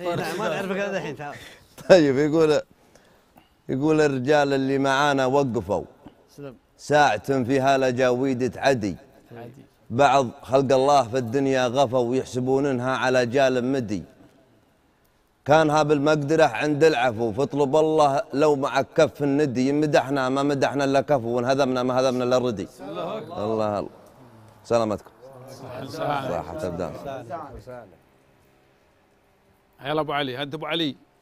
ما نعرفك هذا الحين تعال طيب يقول يقول الرجال اللي معانا وقفوا ساعة فيها لجاويدة عدي بعض خلق الله في الدنيا غفوا ويحسبون انها على جال مدي كانها بالمقدرة عند العفو فاطلب الله لو معك كف الندي مدحنا ما مدحنا الا كفو وانهدمنا ما هذمنا الا الردي الله الله سلامتكم صحة صح يلا ابو علي هد ابو علي